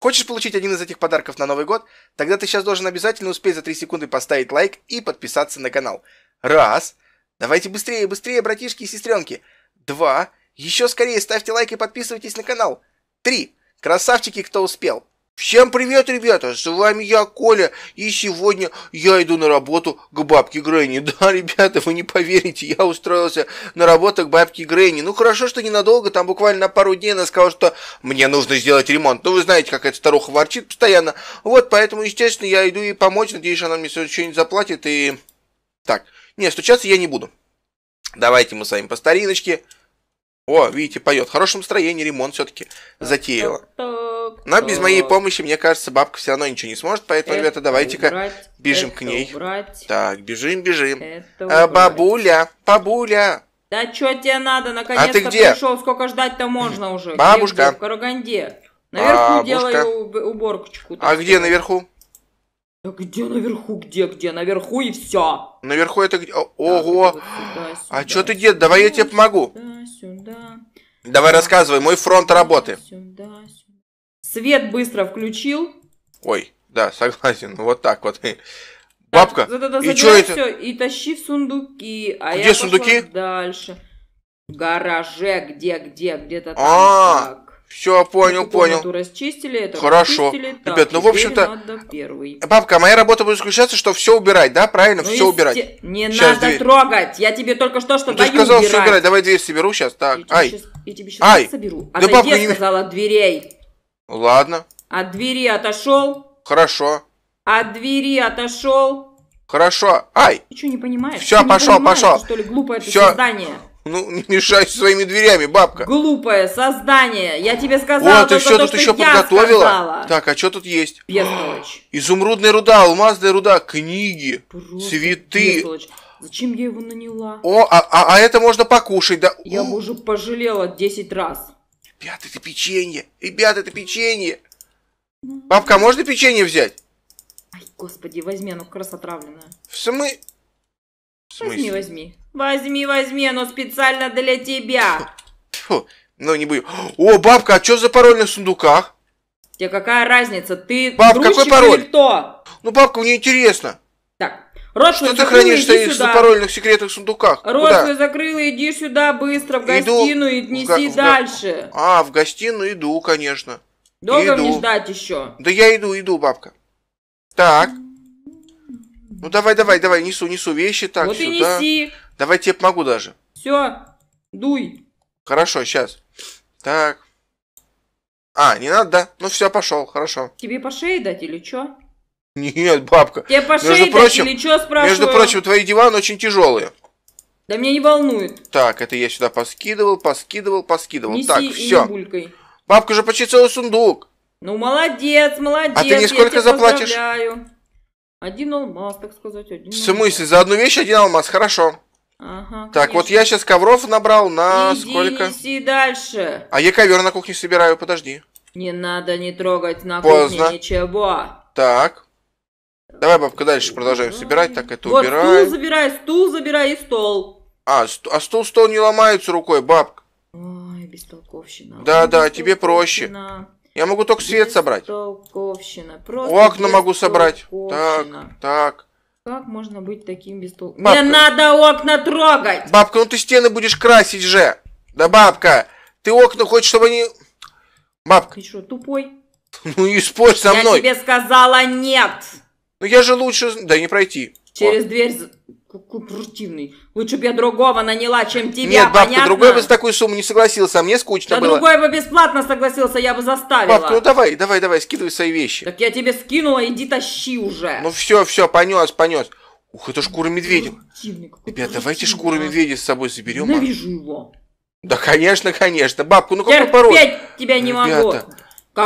Хочешь получить один из этих подарков на Новый год? Тогда ты сейчас должен обязательно успеть за 3 секунды поставить лайк и подписаться на канал. Раз. Давайте быстрее, быстрее, братишки и сестренки. Два. Еще скорее ставьте лайк и подписывайтесь на канал. Три. Красавчики, кто успел. Всем привет, ребята! С вами я, Коля, и сегодня я иду на работу к бабке Грейни. Да, ребята, вы не поверите, я устроился на работу к бабке Грейни. Ну, хорошо, что ненадолго, там буквально пару дней она сказала, что мне нужно сделать ремонт. Ну, вы знаете, как эта старуха ворчит постоянно. Вот, поэтому, естественно, я иду ей помочь, надеюсь, она мне сегодня что-нибудь заплатит и... Так, не, стучаться я не буду. Давайте мы с вами по стариночке. О, видите, поет. В хорошем настроении ремонт все-таки затеяла. Но без моей помощи, мне кажется, бабка все равно ничего не сможет, поэтому, это ребята, давайте-ка бежим к ней. Убрать. Так, бежим, бежим. А, бабуля, бабуля. Да что тебе надо, наконец-то а ты где? пришел, сколько ждать-то можно уже? Бабушка. Где, в Караганде. Наверху Бабушка. делаю уборочку. А где наверху? Да где наверху, где, где? Наверху и все. Наверху это где? Ого! Да, сюда, сюда, а что ты, дед, давай я тебе помогу. Да. Давай рассказывай, мой фронт работы. Сюда, сюда. Свет быстро включил. Ой, да, согласен. Вот так вот. Бабка, да, да, да, и что это? Все, и тащи в сундуки. А где я сундуки? Дальше. В гараже, где, где, где-то там. А, -а, -а. Все, понял, Эту понял. расчистили, это Хорошо. Расчистили, так, ну в общем-то... Бабка, моя работа будет заключаться, что все убирать, да? Правильно, ну, все убирать. Не сейчас надо дверь. трогать, я тебе только что что ну, даю Ты сказал убирать. все убирать, давай дверь соберу сейчас, так. Я Ай. Сейчас, я тебе сейчас Ай. соберу. Отойди, да, бабка, я сказала, от дверей. Ну, ладно. От двери отошел. Хорошо. От двери отошел. Хорошо. Ай. Ты что, не понимаешь? Все, ты пошел, понимаешь, пошел. Что ли, глупое Все. создание? Ну, не мешай своими дверями, бабка. Глупое создание. Я тебе сказала О, ты все то, тут еще подготовила? Сказала. Так, а что тут есть? Бестолочь. Изумрудная руда, алмазная руда, книги, Просто цветы. Бестолочь. Зачем я его наняла? О, а, а, а это можно покушать, да? Я бы уже пожалела 10 раз. Ребята, это печенье. Ребята, это печенье. Ну, бабка, а ну. можно печенье взять? Ай, господи, возьми, оно как раз отравленное. В смысле? Возьми, возьми. Возьми, возьми, оно специально для тебя. Фу, ну не будем. О, бабка, а что за пароль на сундуках? Тебе какая разница? Ты Баб, какой пароль? кто? Ну, бабка, мне интересно. Так, рот Что ты хранишь в парольных секретных сундуках? Рот Куда? закрыла, иди сюда быстро, в гостиную иду. и ну, неси в, дальше. В, а, в гостиную иду, конечно. Долго иду. мне ждать еще? Да я иду, иду, бабка. Так. Mm -hmm. Ну давай, давай, давай, несу, несу вещи так вот сюда. Вот и неси. Давай тебе помогу даже. Все, дуй. Хорошо, сейчас. Так. А, не надо, да? Ну все, пошел, хорошо. Тебе по шее дать или что? Нет, бабка. Тебе по шее между прочим, или что, спрашиваю? Между прочим, твои диваны очень тяжелые. Да меня не волнует. Так, это я сюда поскидывал, поскидывал, поскидывал. Неси так, все. Бабка же почти целый сундук. Ну молодец, молодец. А ты не сколько заплатишь? Поздравляю. Один алмаз, так сказать. Один В смысле? За одну вещь один алмаз, хорошо. Ага, так, вот я сейчас ковров набрал на Иди, сколько? Неси дальше. А я ковер на кухне собираю, подожди. Не надо не трогать на Поздно. кухне ничего. Так. Давай, бабка, дальше продолжаем собирать. Так, это вот, убираем. стул забирай, стул забирай и стол. А, ст а стул, стол не ломаются рукой, бабка. Ой, бестолковщина. Да, Ой, да, тебе проще. Я могу только свет собрать. Бестолковщина. Просто Окна могу собрать. Так, так. Как можно быть таким бестолковым? Бабка. Не надо окна трогать! Бабка, ну ты стены будешь красить же! Да, бабка, ты окна хочешь, чтобы они... Бабка. Ты что, тупой? Ну и спорь со мной. Я тебе сказала нет. Ну я же лучше... Да не пройти. Через О. дверь какой противный. Лучше бы я другого наняла, чем тебя, Нет, бабка, понятно? другой бы за такую сумму не согласился, а мне скучно да было. другой бы бесплатно согласился, я бы заставила. Бабка, ну давай, давай, давай, скидывай свои вещи. Так я тебе скинула, иди тащи уже. Ну все, все, понес, понес. Ух, это шкура медведя. Противник, Ребят, давайте шкуру медведя с собой заберем. А? Ненавижу а? его. Да, конечно, конечно. Бабку, ну как Терпеть порой? тебя не Ребята, могу.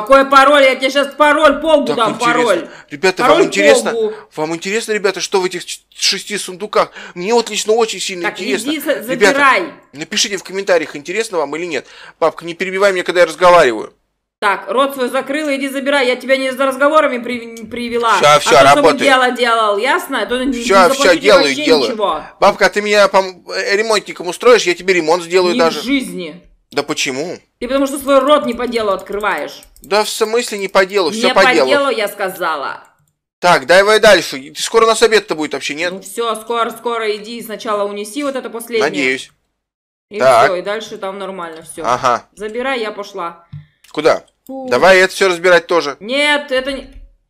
Какой пароль? Я тебе сейчас пароль полгу так дам, интересно. пароль. Ребята, пароль вам интересно, вам интересно, ребята, что в этих шести сундуках? Мне вот лично очень сильно так, интересно. Иди, забирай. Ребята, напишите в комментариях, интересно вам или нет. Папка, не перебивай меня, когда я разговариваю. Так, рот свой закрыла, иди забирай. Я тебя не за разговорами при, привела. Все, все, а то, работает. чтобы дело делал, ясно? А то не, все, не все, делаю, делаю. Ничего. Бабка, а ты меня пом- э, ремонтником устроишь, я тебе ремонт сделаю не даже. в жизни. Да почему? Ты потому что свой рот не по делу открываешь. Да в смысле не по делу, все по делу. не по, делу. я сказала. Так, давай дальше. Скоро на обед-то будет вообще, нет? Ну все, скоро, скоро иди сначала унеси вот это последнее. Надеюсь. И так. все, и дальше там нормально все. Ага. Забирай, я пошла. Куда? Фу. Давай это все разбирать тоже. Нет, это не...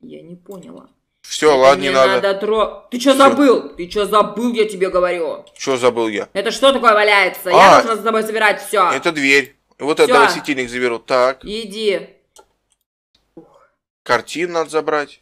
Я не поняла. Все, это ладно, не надо. надо тро... Ты что забыл? Ты что забыл, я тебе говорю? Что забыл я? Это что такое валяется? А, я должна с тобой собирать все. Это дверь. Вот всё. этого светильник заберу. Так. Иди. Картин надо забрать.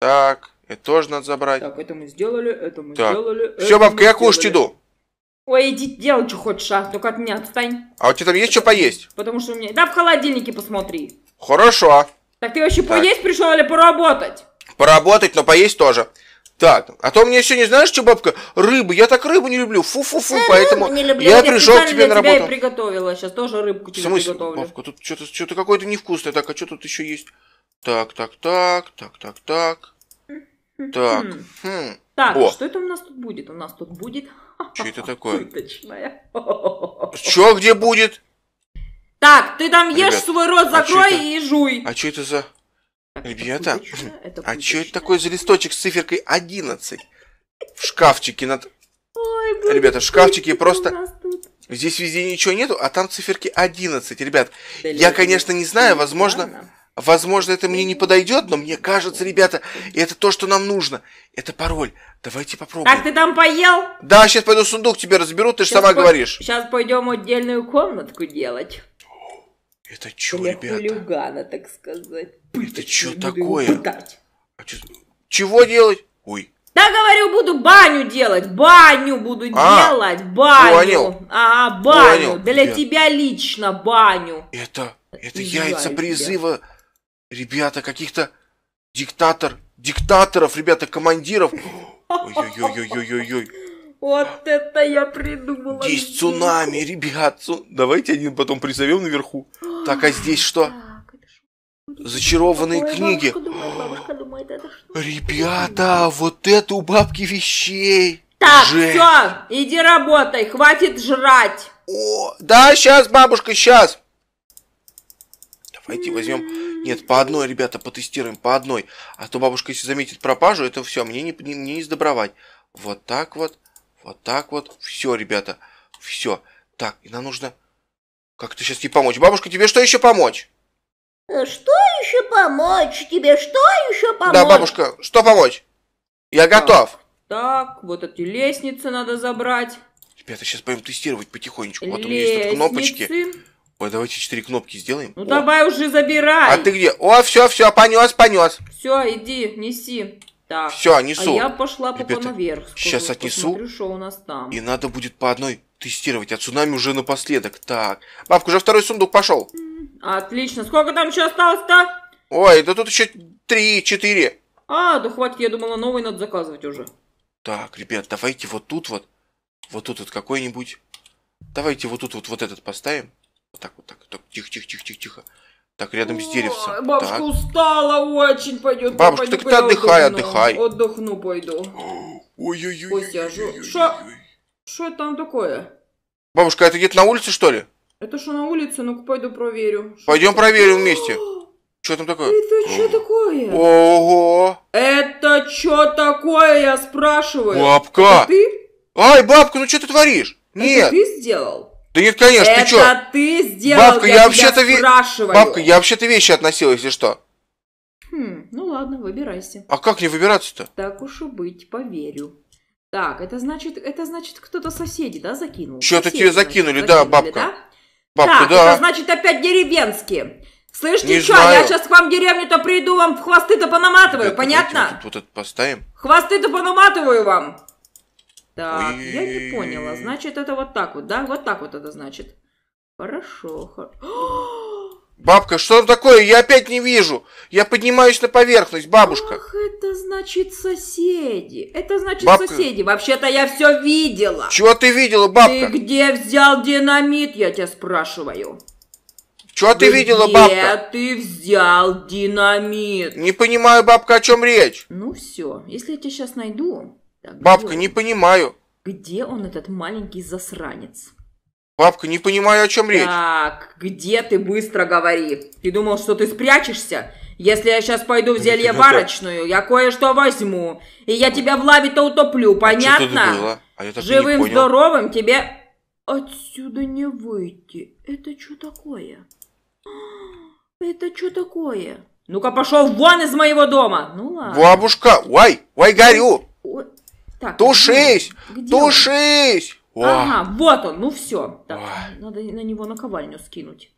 Так, это тоже надо забрать. Так, это мы сделали, это мы так. сделали. Все, бабка, я кушать иду. Ой, иди делай, что хочешь, а, только от меня отстань. А у тебя там есть что поесть? Потому что у меня... Да, в холодильнике посмотри. Хорошо. Так ты вообще так. поесть пришел или поработать? Поработать, но поесть тоже. Так, а то мне еще не знаешь, что бабка, рыбы, я так рыбу не люблю, фу-фу-фу, а поэтому не люблю. я, я пришел к тебе на работу. Я приготовила, сейчас тоже рыбку тебе смысле, приготовлю. Бабка, тут что-то что какое-то невкусное, так, а что тут еще есть? Так, так, так, так, так, так, хм. так, хм. Так, О. что это у нас тут будет? У нас тут будет... Что это такое? Что где будет? Так, ты там ешь Ребят, свой рот, а закрой а и жуй. А что это за... Ребята, а что это а такое за листочек с циферкой 11? В шкафчике над... Ой, Ребята, в шкафчике просто... Здесь везде ничего нету, а там циферки 11. Ребят, я, конечно, не знаю, ну, возможно... Возможно, это мне не подойдет, но мне кажется, ребята, это то, что нам нужно. Это пароль. Давайте попробуем. Так, ты там поел? Да, сейчас пойду сундук тебе разберу, ты же сама по... говоришь. Сейчас пойдем отдельную комнатку делать. Это что, ребята? хулигана, так сказать. Пытать, это что такое? А чё, чего делать? Ой. Да, говорю, буду баню делать, баню буду а, делать, баню. Понял. Ага, баню, понял, для ребят. тебя лично баню. Это, это Жаль, яйца призыва, ребята, каких-то диктатор, диктаторов, ребята, командиров. Ой-ой-ой-ой-ой-ой. Вот это я придумала. Есть цунами, ребят. Давайте один потом призовем наверху. Так, а здесь что? Зачарованные книги. Ребята, вот это у бабки вещей. Так, все, иди работай, хватит жрать. О, да, сейчас, бабушка, сейчас. Давайте возьмем... Нет, по одной, ребята, потестируем, по одной. А то бабушка, если заметит пропажу, это все, мне не, не, не сдобровать. Вот так вот, вот так вот. Все, ребята, все. Так, и нам нужно... Как ты сейчас ей помочь? Бабушка, тебе что еще помочь? Э, что еще помочь? Тебе что еще помочь? Да, бабушка, что помочь? Я так, готов. Так, вот эти лестницы надо забрать. Ребята, сейчас будем тестировать потихонечку. Вот у меня есть тут кнопочки. Ой, давайте четыре кнопки сделаем. Ну О. давай уже забирай. А ты где? О, все, все, понес, понес. Все, иди, неси. Так. Все, несу. А я пошла по Ребята, наверх. сейчас отнесу. Посмотрю, что у нас там. И надо будет по одной тестировать, а цунами уже напоследок. Так, бабка, уже второй сундук пошел. Отлично. Сколько там еще осталось-то? Ой, да тут еще три, четыре. А, да хватит, я думала, новый надо заказывать уже. Так, ребят, давайте вот тут вот, вот тут вот какой-нибудь. Давайте вот тут вот вот этот поставим. Вот так вот так. Так, тихо, тихо, тихо, тихо, тихо. Так, рядом с деревцем. О, бабушка так. устала очень, пойдет. Бабушка, пойду, так ты отдыхай, отдохну. отдыхай. Отдохну пойду. Ой-ой-ой. А что? Что там такое? Бабушка, это где-то на улице, что ли? Это что на улице? Ну-ка, пойду проверю. Пойдем проверим вместе. Что там такое? Это что такое? Ого! Это что такое, я спрашиваю? Бабка! Это ты? Ай, бабка, ну что ты творишь? Нет. Это ты сделал? Да нет, конечно, это ты что? Это ты сделал, бабка, я, я вообще-то ве... Бабка, я вообще-то вещи относил, если что. Хм, ну ладно, выбирайся. А как не выбираться-то? Так уж и быть, поверю. Так, это значит, это значит кто-то соседи, да, закинул? Что-то тебе закинули, значит, да, бабка. Да? Бабка, так, да. это значит опять деревенские. Слышите, не что, знаю. я сейчас к вам в деревню-то приду, вам хвосты-то понаматываю, да, понятно? Вот, вот это поставим. Хвосты-то понаматываю вам. Так, я не поняла. Значит, это вот так вот, да? Вот так вот это значит. Хорошо, Бабка, что там такое? Я опять не вижу. Я поднимаюсь на поверхность, бабушка. Ах, это значит соседи. Это значит бабка. соседи. Вообще-то я все видела. Чего ты видела, бабка? Ты где взял динамит, я тебя спрашиваю. Чего ты видела, бабка? Где ты взял динамит? Не понимаю, бабка, о чем речь. Ну все, если я тебя сейчас найду, Бабка, не понимаю. Где он, этот маленький засранец? Бабка, не понимаю, о чем речь. Так, где ты быстро говори? Ты думал, что ты спрячешься? Если я сейчас пойду в зелье барочную, я кое-что возьму. И я тебя в лаве-то утоплю, а понятно? А Живым, здоровым тебе отсюда не выйти. Это что такое? Это что такое? Ну-ка пошел вон из моего дома. Ну ладно. Бабушка, уай, уай, горю. Так, тушись! Где тушись! Он? Ага, вот он, ну все. Так, О! надо на него наковальню скинуть.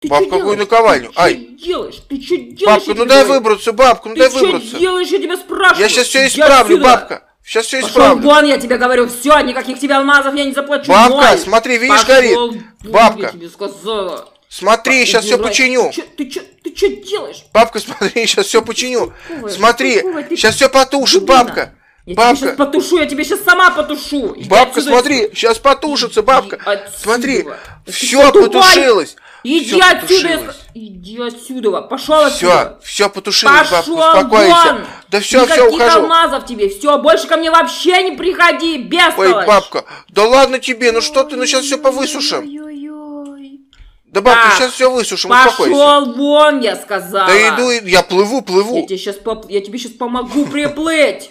Ты бабка, какую наковальню? Ты Ай! делаешь? Ты что делаешь? Бабка, ну дай выбраться, бабка, ну ты дай выбраться. Ты что делаешь? Я тебя спрашиваю. Я сейчас все исправлю, я бабка. Сейчас все исправлю. Пошел вон, я тебе говорю, все, никаких тебе алмазов я не заплачу. Бабка, Ой, смотри, видишь, горит. Бабка. Я тебе сказала. Смотри, сейчас все починю. ты что ты что делаешь? Бабка, смотри, сейчас все починю. Смотри, сейчас все потушит, бабка. Я бабка... тебе сейчас потушу, я тебе сейчас сама потушу. Иди бабка, отсюда... смотри, сейчас потушится, бабка. Смотри, да все потушилось. Иди все отсюда! Иди отсюда! Пошел отсюда! Все, все потушилось, Пошел бабка, успокойся! Вон. Да все, Никаких все, ухожу! Никаких алмазов тебе! Все, больше ко мне вообще не приходи, без Ой, бабка, да ладно тебе, ну что ты, ну сейчас все повысушим! ой ой Да, бабка, так, сейчас все высушим, пошел успокойся. Пошел вон, я сказала. Да иду, я плыву, плыву. Я тебе сейчас, поп... я тебе сейчас помогу приплыть.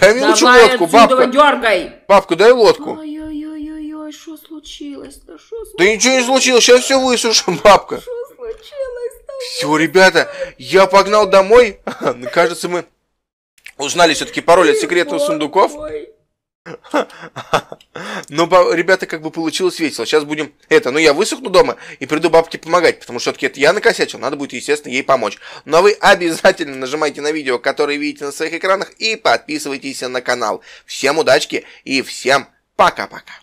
Дай мне лучше лодку, бабка. дергай. Бабку, дай лодку. Ой-ой-ой, что случилось-то? случилось? Да ничего не случилось, сейчас все высушим, бабка. Все, ребята, я погнал домой. Кажется, мы узнали все-таки пароль от секретных сундуков. Ой. Но, ну, ребята, как бы получилось весело. Сейчас будем это, ну я высохну дома и приду бабке помогать, потому что все-таки это я накосячил, надо будет, естественно, ей помочь. Но вы обязательно нажимайте на видео, которое видите на своих экранах, и подписывайтесь на канал. Всем удачки и всем пока-пока.